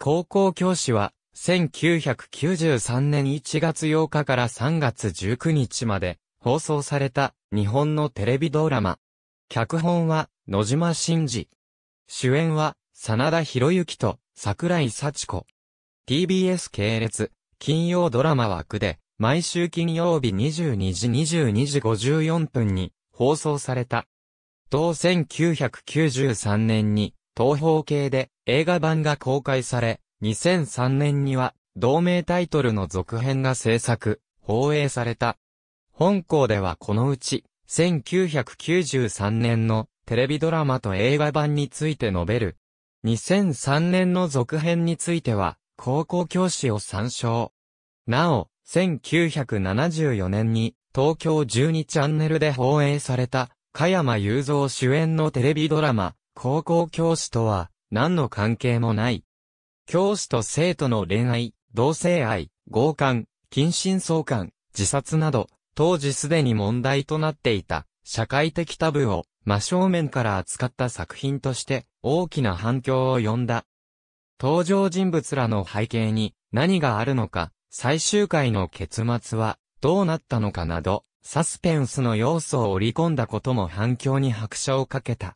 高校教師は、1993年1月8日から3月19日まで放送された日本のテレビドラマ。脚本は野島真嗣。主演は真田広之と桜井幸子。TBS 系列金曜ドラマ枠で毎週金曜日22時22時54分に放送された。同1993年に東方系で映画版が公開され、2003年には同名タイトルの続編が制作、放映された。本校ではこのうち、1993年のテレビドラマと映画版について述べる。2003年の続編については、高校教師を参照。なお、1974年に東京12チャンネルで放映された、加山雄三主演のテレビドラマ、高校教師とは、何の関係もない。教師と生徒の恋愛、同性愛、強姦、近親相関、自殺など、当時すでに問題となっていた、社会的タブーを、真正面から扱った作品として、大きな反響を呼んだ。登場人物らの背景に、何があるのか、最終回の結末は、どうなったのかなど、サスペンスの要素を織り込んだことも反響に拍車をかけた。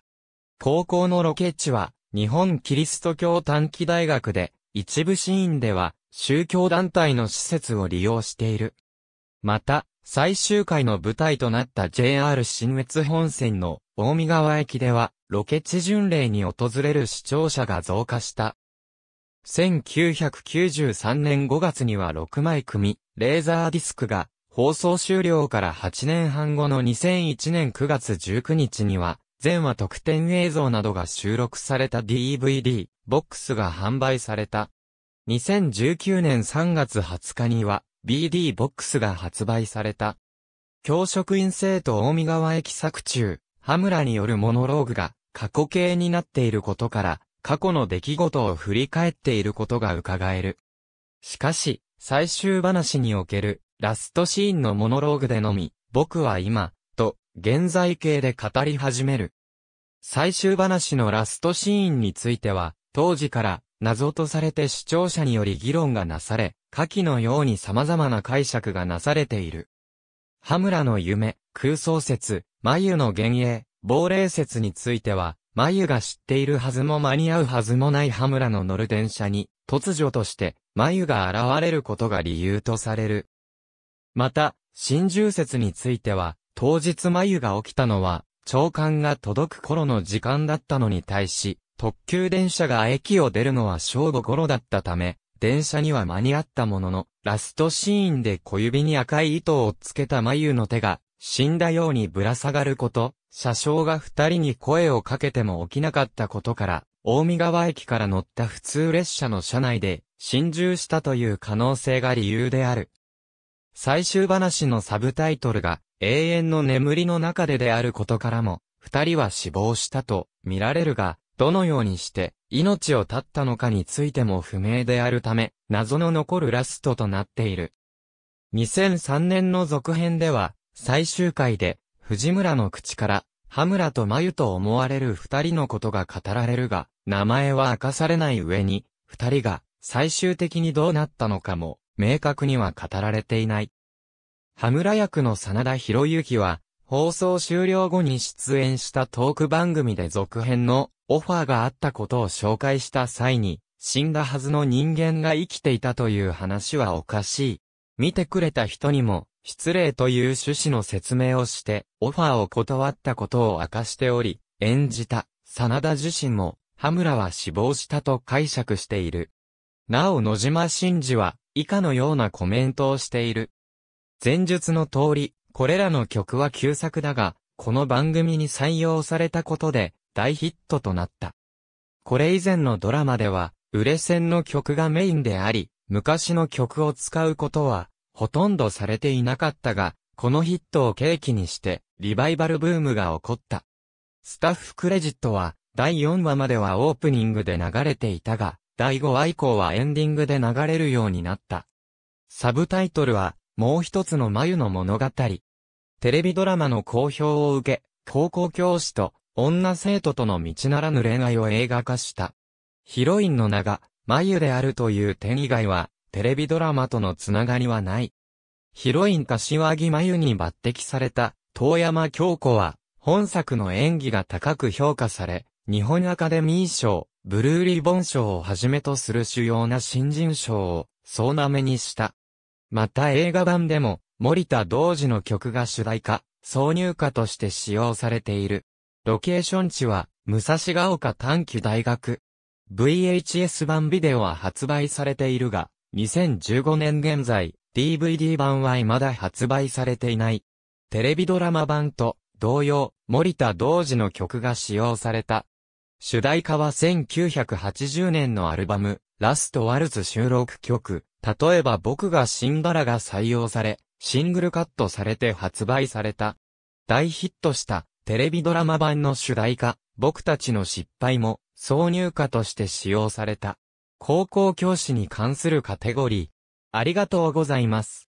高校のロケ地は、日本キリスト教短期大学で、一部シーンでは、宗教団体の施設を利用している。また、最終回の舞台となった JR 新越本線の大見川駅では、ロケ地巡礼に訪れる視聴者が増加した。1993年5月には6枚組、レーザーディスクが、放送終了から8年半後の2001年9月19日には、全話特典映像などが収録された DVD、ボックスが販売された。2019年3月20日には BD ボックスが発売された。教職員生徒大見川駅作中、羽村によるモノローグが過去形になっていることから、過去の出来事を振り返っていることが伺える。しかし、最終話におけるラストシーンのモノローグでのみ、僕は今、と、現在形で語り始める。最終話のラストシーンについては、当時から謎とされて視聴者により議論がなされ、下記のように様々な解釈がなされている。羽村の夢、空想説、眉の幻影、亡霊説については、眉が知っているはずも間に合うはずもない羽村の乗る電車に、突如として、眉が現れることが理由とされる。また、真珠説については、当日眉が起きたのは、長官が届く頃の時間だったのに対し、特急電車が駅を出るのは正午頃だったため、電車には間に合ったものの、ラストシーンで小指に赤い糸をつけた眉の手が、死んだようにぶら下がること、車掌が二人に声をかけても起きなかったことから、大見川駅から乗った普通列車の車内で、心中したという可能性が理由である。最終話のサブタイトルが、永遠の眠りの中でであることからも、二人は死亡したと見られるが、どのようにして命を絶ったのかについても不明であるため、謎の残るラストとなっている。2003年の続編では、最終回で、藤村の口から、羽村と眉と思われる二人のことが語られるが、名前は明かされない上に、二人が最終的にどうなったのかも、明確には語られていない。羽村役の真田博之は、放送終了後に出演したトーク番組で続編のオファーがあったことを紹介した際に、死んだはずの人間が生きていたという話はおかしい。見てくれた人にも、失礼という趣旨の説明をして、オファーを断ったことを明かしており、演じた、真田自身も、羽村は死亡したと解釈している。なお野島真嗣は、以下のようなコメントをしている。前述の通り、これらの曲は旧作だが、この番組に採用されたことで大ヒットとなった。これ以前のドラマでは、売れ線の曲がメインであり、昔の曲を使うことは、ほとんどされていなかったが、このヒットを契機にして、リバイバルブームが起こった。スタッフクレジットは、第4話まではオープニングで流れていたが、第5話以降はエンディングで流れるようになった。サブタイトルは、もう一つの眉の物語。テレビドラマの好評を受け、高校教師と女生徒との道ならぬ恋愛を映画化した。ヒロインの名が、眉であるという点以外は、テレビドラマとのつながりはない。ヒロイン柏木眉に抜擢された、遠山京子は、本作の演技が高く評価され、日本アカデミー賞、ブルーリボン賞をはじめとする主要な新人賞を、総なめにした。また映画版でも、森田同時の曲が主題歌、挿入歌として使用されている。ロケーション地は、武蔵ヶ丘短期大学。VHS 版ビデオは発売されているが、2015年現在、DVD 版は未だ発売されていない。テレビドラマ版と、同様、森田同時の曲が使用された。主題歌は1980年のアルバム、ラストワルズ収録曲、例えば僕が新ラが採用され、シングルカットされて発売された。大ヒットしたテレビドラマ版の主題歌、僕たちの失敗も挿入歌として使用された。高校教師に関するカテゴリー。ありがとうございます。